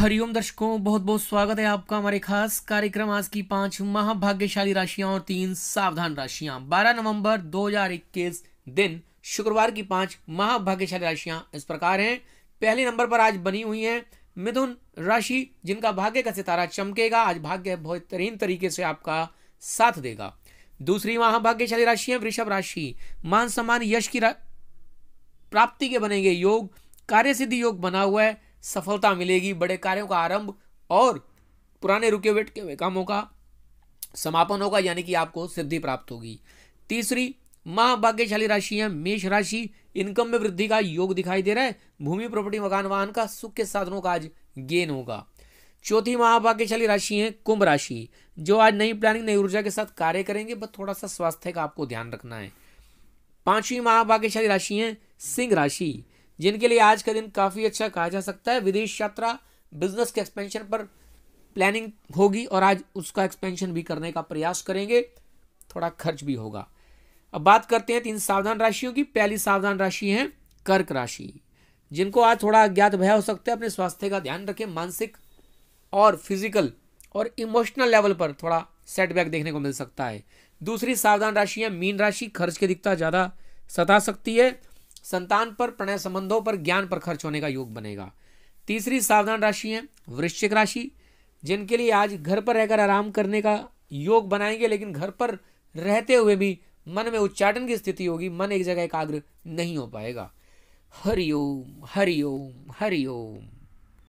हरिओम दर्शकों बहुत बहुत स्वागत है आपका हमारे खास कार्यक्रम आज की पांच महाभाग्यशाली राशियां और तीन सावधान राशियां 12 नवंबर 2021 दिन शुक्रवार की पांच महाभाग्यशाली राशियां इस प्रकार हैं पहले नंबर पर आज बनी हुई हैं मिथुन राशि जिनका भाग्य का सितारा चमकेगा आज भाग्य बेहतरीन तरीके से आपका साथ देगा दूसरी महाभाग्यशाली राशि है वृषभ राशि मान सम्मान यश की प्राप्ति के बनेंगे योग कार्य सिद्धि योग बना हुआ है सफलता मिलेगी बड़े कार्यों का आरंभ और पुराने रुके वेट के कामों का समापन होगा यानी कि आपको सिद्धि प्राप्त होगी तीसरी महाभाग्यशाली राशि है मेष राशि इनकम में वृद्धि का योग दिखाई दे रहा है भूमि प्रॉपर्टी मकान वाहन का सुख के साधनों का आज गेन होगा चौथी महाभाग्यशाली राशि है कुंभ राशि जो आज नई प्लानिंग नई ऊर्जा के साथ कार्य करेंगे बस थोड़ा सा स्वास्थ्य का आपको ध्यान रखना है पांचवी महाभाग्यशाली राशि है सिंह राशि जिनके लिए आज का दिन काफ़ी अच्छा कहा जा सकता है विदेश यात्रा बिजनेस के एक्सपेंशन पर प्लानिंग होगी और आज उसका एक्सपेंशन भी करने का प्रयास करेंगे थोड़ा खर्च भी होगा अब बात करते हैं तीन सावधान राशियों की पहली सावधान राशि है कर्क राशि जिनको आज थोड़ा अज्ञात भय हो सकता है अपने स्वास्थ्य का ध्यान रखें मानसिक और फिजिकल और इमोशनल लेवल पर थोड़ा सेटबैक देखने को मिल सकता है दूसरी सावधान राशि है मीन राशि खर्च की अधिकता ज़्यादा सता सकती है संतान पर प्रणय संबंधों पर ज्ञान पर खर्च होने का योग बनेगा तीसरी सावधान राशि है वृश्चिक राशि जिनके लिए आज घर पर रहकर आराम करने का योग बनाएंगे लेकिन घर पर रहते हुए भी मन में उच्चाटन की स्थिति होगी मन एक जगह एकाग्र नहीं हो पाएगा हरिओम हरिओम हरिओम